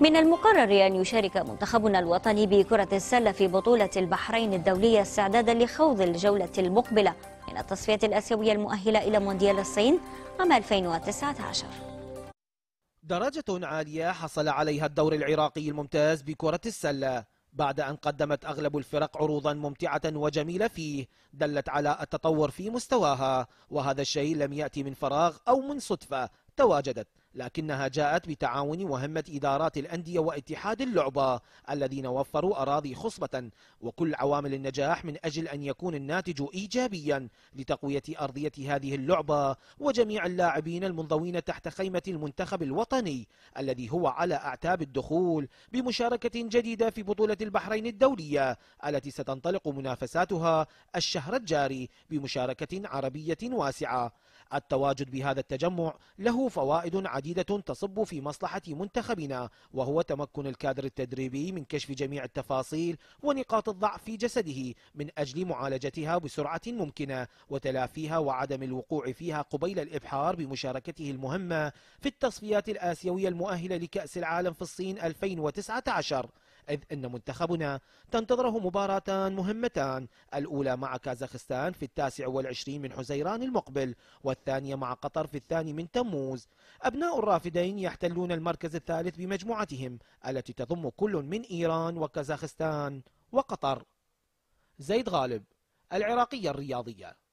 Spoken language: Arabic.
من المقرر أن يشارك منتخبنا الوطني بكرة السلة في بطولة البحرين الدولية استعدادا لخوض الجولة المقبلة من التصفية الآسيوية المؤهلة إلى مونديال الصين عام 2019 درجة عالية حصل عليها الدور العراقي الممتاز بكرة السلة بعد أن قدمت أغلب الفرق عروضا ممتعة وجميلة فيه دلت على التطور في مستواها وهذا الشيء لم يأتي من فراغ أو من صدفة تواجدت لكنها جاءت بتعاون وهمة إدارات الأندية واتحاد اللعبة الذين وفروا أراضي خصبة وكل عوامل النجاح من أجل أن يكون الناتج إيجابيا لتقوية أرضية هذه اللعبة وجميع اللاعبين المنضوين تحت خيمة المنتخب الوطني الذي هو على أعتاب الدخول بمشاركة جديدة في بطولة البحرين الدولية التي ستنطلق منافساتها الشهر الجاري بمشاركة عربية واسعة التواجد بهذا التجمع له فوائد عديدة تصب في مصلحة منتخبنا وهو تمكن الكادر التدريبي من كشف جميع التفاصيل ونقاط الضعف في جسده من أجل معالجتها بسرعة ممكنة وتلافيها وعدم الوقوع فيها قبيل الإبحار بمشاركته المهمة في التصفيات الآسيوية المؤهلة لكأس العالم في الصين 2019 إذ أن منتخبنا تنتظره مباراتان مهمتان الأولى مع كازاخستان في التاسع والعشرين من حزيران المقبل والثانية مع قطر في الثاني من تموز أبناء الرافدين يحتلون المركز الثالث بمجموعتهم التي تضم كل من إيران وكازاخستان وقطر زيد غالب العراقية الرياضية